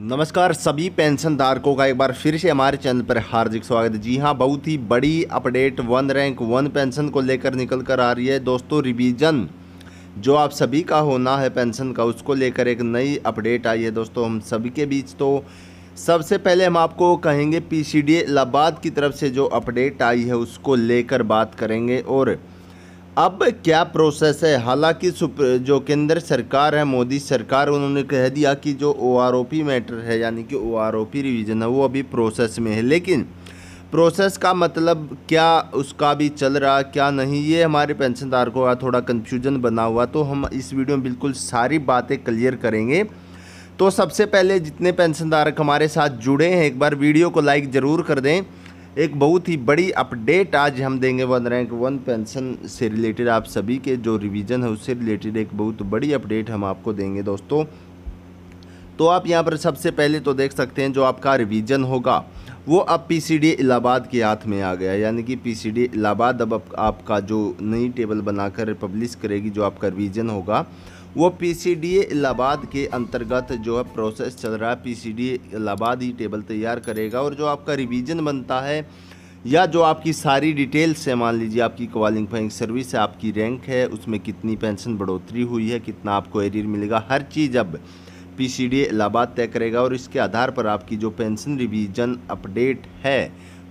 नमस्कार सभी पेंशन धारकों का एक बार फिर से हमारे चैनल पर हार्दिक स्वागत है जी हाँ बहुत ही बड़ी update one rank one pension को लेकर निकल कर आ रही है दोस्तों रिवीजन जो आप सभी का होना है पेंशन का उसको लेकर एक नई अपडेट आई है दोस्तों हम सभी के बीच तो सबसे पहले हम आपको कहेंगे पी सी इलाहाबाद की तरफ से जो अपडेट आई है उसको लेकर बात करेंगे और अब क्या प्रोसेस है हालांकि जो केंद्र सरकार है मोदी सरकार उन्होंने कह दिया कि जो O R O P matter है यानी कि O R O P revision है वो अभी प्रोसेस में है लेकिन प्रोसेस का मतलब क्या उसका भी चल रहा क्या नहीं ये हमारे पेंशनधारकों का थोड़ा कंफ्यूजन बना हुआ तो हम इस वीडियो में बिल्कुल सारी बातें क्लियर करेंगे तो सबसे पहले जितने पेंशनधारक हमारे साथ जुड़े हैं एक बार वीडियो को लाइक ज़रूर कर दें एक बहुत ही बड़ी अपडेट आज हम देंगे वन रैंक वन पेंशन से रिलेटेड आप सभी के जो रिवीजन है उससे रिलेटेड एक बहुत बड़ी अपडेट हम आपको देंगे दोस्तों तो आप यहाँ पर सबसे पहले तो देख सकते हैं जो आपका रिवीजन होगा वो अब पीसीडी इलाहाबाद के हाथ में आ गया यानी कि पीसीडी इलाहाबाद अब आपका जो नई टेबल बनाकर पब्लिश करेगी जो आपका रिवीजन होगा वो पी इलाहाबाद के अंतर्गत जो है प्रोसेस चल रहा है पी इलाहाबाद ही टेबल तैयार करेगा और जो आपका रिवीजन बनता है या जो आपकी सारी डिटेल्स है मान लीजिए आपकी क्वालिफाइंग सर्विस है आपकी रैंक है उसमें कितनी पेंशन बढ़ोतरी हुई है कितना आपको एरियर मिलेगा हर चीज़ अब पी इलाहाबाद तय करेगा और इसके आधार पर आपकी जो पेंशन रिवीजन अपडेट है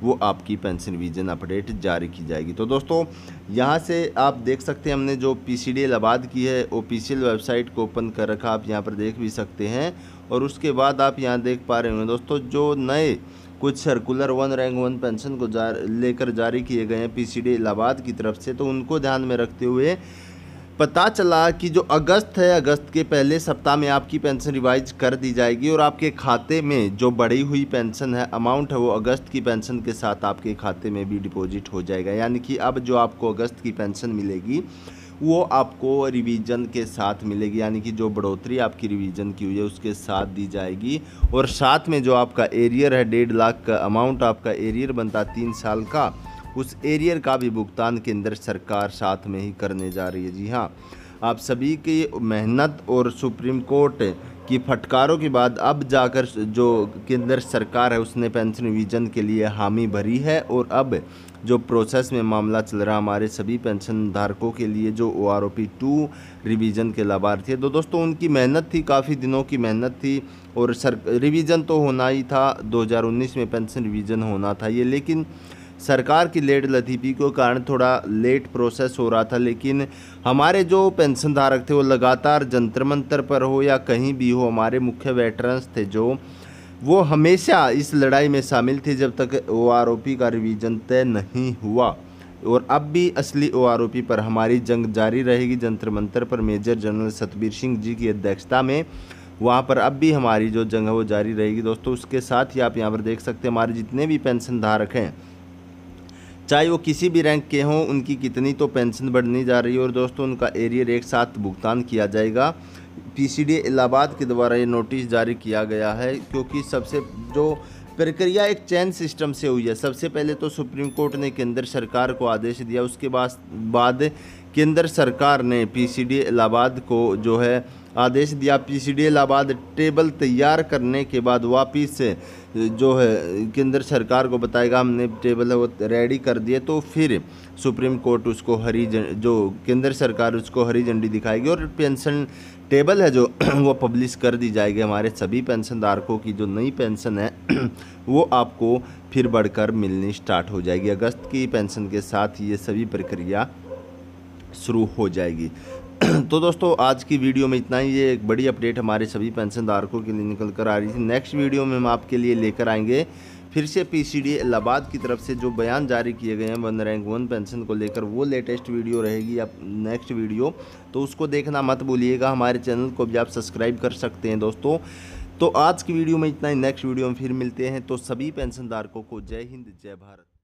वो आपकी पेंशन रिविजन अपडेट जारी की जाएगी तो दोस्तों यहाँ से आप देख सकते हैं हमने जो पी सी आबाद की है ओ पी वेबसाइट को ओपन कर रखा आप यहाँ पर देख भी सकते हैं और उसके बाद आप यहाँ देख पा रहे होंगे दोस्तों जो नए कुछ circular one rank one pension को जार लेकर जारी किए गए हैं पी सी इलाहाबाद की तरफ से तो उनको ध्यान में रखते हुए पता चला कि जो अगस्त है अगस्त के पहले सप्ताह में आपकी पेंशन रिवाइज कर दी जाएगी और आपके खाते में जो बढ़ी हुई पेंशन है अमाउंट है वो अगस्त की पेंशन के साथ आपके खाते में भी डिपॉजिट हो जाएगा यानी कि अब जो आपको अगस्त की पेंशन मिलेगी वो आपको रिवीजन के साथ मिलेगी यानी कि जो बढ़ोतरी आपकी रिवीजन की हुई है उसके साथ दी जाएगी और साथ में जो आपका एरियर है डेढ़ लाख का अमाउंट आपका एरियर बनता तीन साल का उस एरियर का भी भुगतान केंद्र सरकार साथ में ही करने जा रही है जी हाँ आप सभी की मेहनत और सुप्रीम कोर्ट की फटकारों के बाद अब जाकर जो केंद्र सरकार है उसने पेंशन रिविजन के लिए हामी भरी है और अब जो प्रोसेस में मामला चल रहा हमारे सभी पेंशन धारकों के लिए जो O R O P two revision के लाभार्थी है तो दोस्तों उनकी मेहनत थी काफ़ी दिनों की मेहनत थी और सर रिवीजन तो होना ही था 2019 में पेंशन रिवीजन होना था ये लेकिन सरकार की लेट लतीफ़ी के कारण थोड़ा लेट प्रोसेस हो रहा था लेकिन हमारे जो पेंशन धारक थे वो लगातार जंतर मंतर पर हो या कहीं भी हो हमारे मुख्य वेटरन्स थे जो वो हमेशा इस लड़ाई में शामिल थे जब तक ओ आर का रिवीजन तय नहीं हुआ और अब भी असली ओ आर पर हमारी जंग जारी रहेगी जंतर मंतर पर मेजर जनरल सतबीर सिंह जी की अध्यक्षता में वहाँ पर अब भी हमारी जो जंग है वो जारी रहेगी दोस्तों उसके साथ ही आप यहाँ पर देख सकते हैं हमारे जितने भी पेंशन धारक हैं चाहे वो किसी भी रैंक के हों उनकी कितनी तो पेंशन बढ़ने जा रही है और दोस्तों उनका एरियर एक साथ भुगतान किया जाएगा पीसीडी इलाहाबाद के द्वारा ये नोटिस जारी किया गया है क्योंकि सबसे जो प्रक्रिया एक चैन सिस्टम से हुई है सबसे पहले तो सुप्रीम कोर्ट ने केंद्र सरकार को आदेश दिया उसके बाद बाद केंद्र सरकार ने पीसीडी इलाहाबाद को जो है आदेश दिया पीसीडी इलाहाबाद टेबल तैयार करने के बाद वापिस जो है केंद्र सरकार को बताएगा हमने टेबल है वो रेडी कर दिए तो फिर सुप्रीम कोर्ट उसको हरी जो केंद्र सरकार उसको हरी झंडी दिखाएगी और पेंशन टेबल है जो वो पब्लिश कर दी जाएगी हमारे सभी पेंशन धारकों की जो नई पेंशन है वो आपको फिर बढ़कर मिलनी स्टार्ट हो जाएगी अगस्त की पेंशन के साथ ये सभी प्रक्रिया शुरू हो जाएगी तो दोस्तों आज की वीडियो में इतना ही ये एक बड़ी अपडेट हमारे सभी पेंशनधारकों के लिए निकल कर आ रही थी नेक्स्ट वीडियो में हम आपके लिए लेकर आएंगे फिर से पीसीडी इलाहाबाद की तरफ से जो बयान जारी किए गए हैं वन रैंक वन पेंशन को लेकर वो लेटेस्ट वीडियो रहेगी आप नेक्स्ट वीडियो तो उसको देखना मत भूलिएगा हमारे चैनल को भी आप सब्सक्राइब कर सकते हैं दोस्तों तो आज की वीडियो में इतना ही नेक्स्ट वीडियो में फिर मिलते हैं तो सभी पेंशनधारकों को जय हिंद जय भारत